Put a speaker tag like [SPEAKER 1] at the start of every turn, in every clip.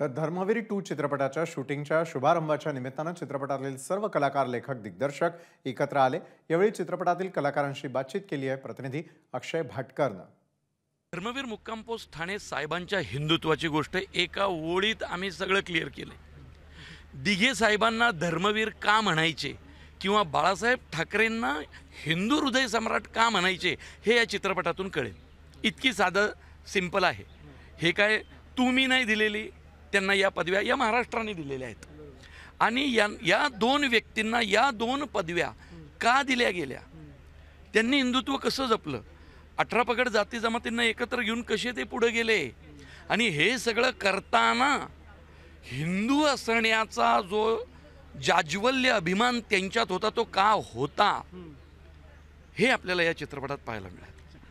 [SPEAKER 1] तर धर्मवीर टू चित्रपटाच्या शूटिंगच्या शुभारंभाच्या निमित्तानं चित्रपटातील सर्व कलाकार लेखक दिग्दर्शक एकत्र आले यावेळी चित्रपटातील कलाकारांशी बातचीत केली आहे प्रतिनिधी अक्षय भाटकरनं धर्मवीर मुक्काम पोस्ट ठाणे साहेबांच्या हिंदुत्वाची गोष्ट एका ओळीत आम्ही सगळं क्लिअर केलं दिघे साहेबांना धर्मवीर का म्हणायचे किंवा बाळासाहेब ठाकरेंना हिंदू हृदय सम्राट का म्हणायचे हे या चित्रपटातून कळेल इतकी साधं सिंपल आहे हे काय तुम्ही नाही दिलेली त्यांना या पदव्या या महाराष्ट्राने दिलेल्या आहेत आणि या या दोन व्यक्तींना या दोन पदव्या का दिल्या गेल्या त्यांनी हिंदुत्व कसं जपलं अठरा पगड जाती जमातींना एकत्र घेऊन कसे ते पुढे गेले आणि हे सगळं करताना हिंदू असण्याचा जो जाज्वल्य अभिमान त्यांच्यात होता तो का होता हे आपल्याला या चित्रपटात पाहायला मिळालं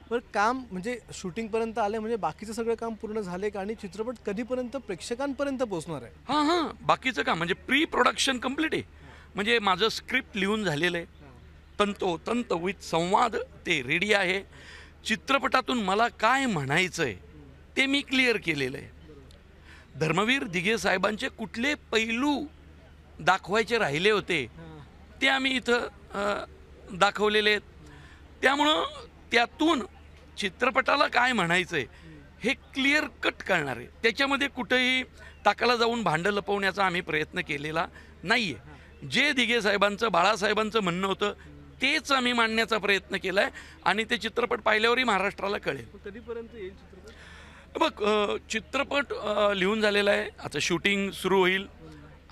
[SPEAKER 1] बरं काम म्हणजे शूटिंगपर्यंत आलं म्हणजे बाकीचं सगळं काम पूर्ण झाले का आणि चित्रपट कधीपर्यंत प्रेक्षकांपर्यंत पोहोचणार आहे हां हां बाकीचं काम म्हणजे प्री प्रोडक्शन कम्प्लीट आहे म्हणजे माझं स्क्रिप्ट लिहून झालेलं आहे तंत विथ संवाद ते रेडी आहे चित्रपटातून मला काय म्हणायचं आहे ते मी क्लिअर केलेलं आहे धर्मवीर दिघे साहेबांचे कुठले पैलू दाखवायचे राहिले होते ते आम्ही इथं दाखवलेले आहेत त्यामुळं त्यातून चित्रपटाला काय म्हणायचं आहे हे क्लिअर कट करणार आहे त्याच्यामध्ये कुठेही ताकाला जाऊन भांडं लपवण्याचा आम्ही प्रयत्न केलेला नाही आहे जे दिघे साहेबांचं बाळासाहेबांचं म्हणणं होतं तेच आम्ही मांडण्याचा प्रयत्न केला आहे आणि ते चित्रपट पाहिल्यावरही महाराष्ट्राला कळेल कधीपर्यंत येईल बघ चित्रपट लिहून झालेला आहे आता शूटिंग सुरू होईल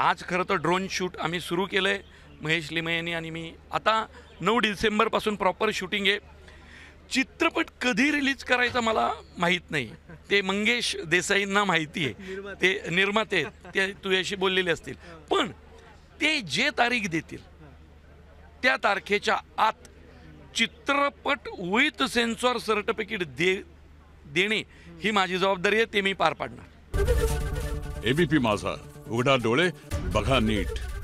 [SPEAKER 1] आज खरं तर ड्रोन शूट आम्ही सुरू केलं आहे महेश लिमयनी आणि मी आता नऊ डिसेंबरपासून प्रॉपर शूटिंग आहे चित्रपट कधी रिलीज करायचा मला माहीत नाही ते मंगेश देसाईंना माहिती आहे ते निर्माते ते तुझ्याशी बोललेले असतील पण ते जे तारीख देतील त्या तारखेच्या आत चित्रपट विथ सेन्सॉर सर्टिफिकेट दे देणे ही माझी जबाबदारी आहे ते मी पार पाडणार एबीपी माझा उघडा डोळे बघा नीट